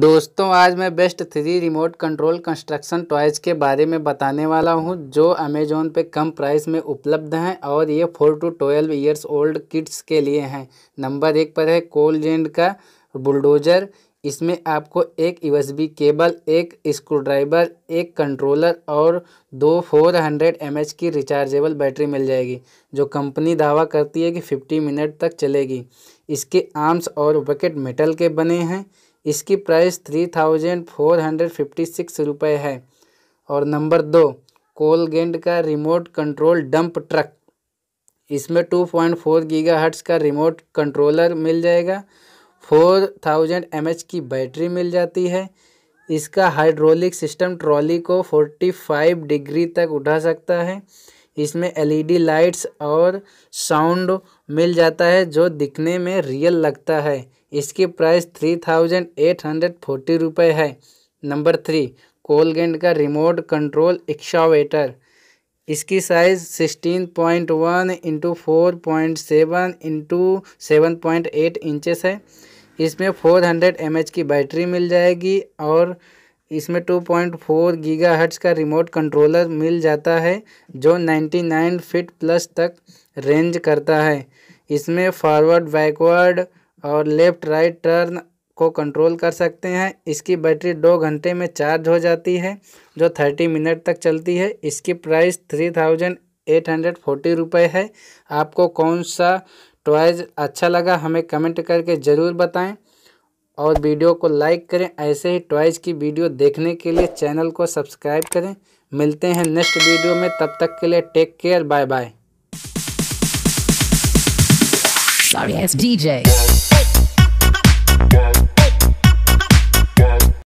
दोस्तों आज मैं best three remote control construction toys के बारे में बताने वाला हूं जो अमेज़ोन पे कम प्राइस में उपलब्ध हैं और ये four to twelve years old kids के लिए हैं नंबर एक पर है कोलजेंड का बुलडोजर इसमें आपको एक यूएसबी केबल एक स्क्रू ड्राइवर एक कंट्रोलर और दो फोर हंड्रेड एम की रिचार्जेबल बैटरी मिल जाएगी जो कंपनी दावा करती है कि फिफ्टी मिनट तक चलेगी इसके आर्म्स और बकेट मेटल के बने हैं इसकी price three thousand four hundred fifty six रुपये है और नंबर दो कोलगेंड का रिमोट कंट्रोल डंप ट्रक इसमें two point four gigahertz का रिमोट कंट्रोलर मिल जाएगा फोर थाउजेंड एम एच की बैटरी मिल जाती है इसका हाइड्रोलिक सिस्टम ट्रॉली को फोर्टी फाइव डिग्री तक उठा सकता है इसमें एलईडी लाइट्स और साउंड मिल जाता है जो दिखने में रियल लगता है इसकी price three thousand eight hundred forty रुपये है नंबर थ्री कोलगेंट का रिमोट कंट्रोल एक्शावेटर इसकी size sixteen point one into four point seven into seven point eight inches है इसमें फोर हंड्रेड एम एच की बैटरी मिल जाएगी और इसमें 2.4 हट्स का रिमोट कंट्रोलर मिल जाता है जो 99 फीट प्लस तक रेंज करता है इसमें फॉरवर्ड बैकवर्ड और लेफ़्ट राइट टर्न को कंट्रोल कर सकते हैं इसकी बैटरी दो घंटे में चार्ज हो जाती है जो थर्टी मिनट तक चलती है इसकी price three thousand eight hundred forty रुपये है आपको कौन सा टॉयज़ अच्छा लगा हमें कमेंट करके ज़रूर बताएं और वीडियो को लाइक करें ऐसे ही ट्वाइज की वीडियो देखने के लिए चैनल को सब्सक्राइब करें मिलते हैं नेक्स्ट वीडियो में तब तक के लिए take care bye bye Sorry, it's DJ.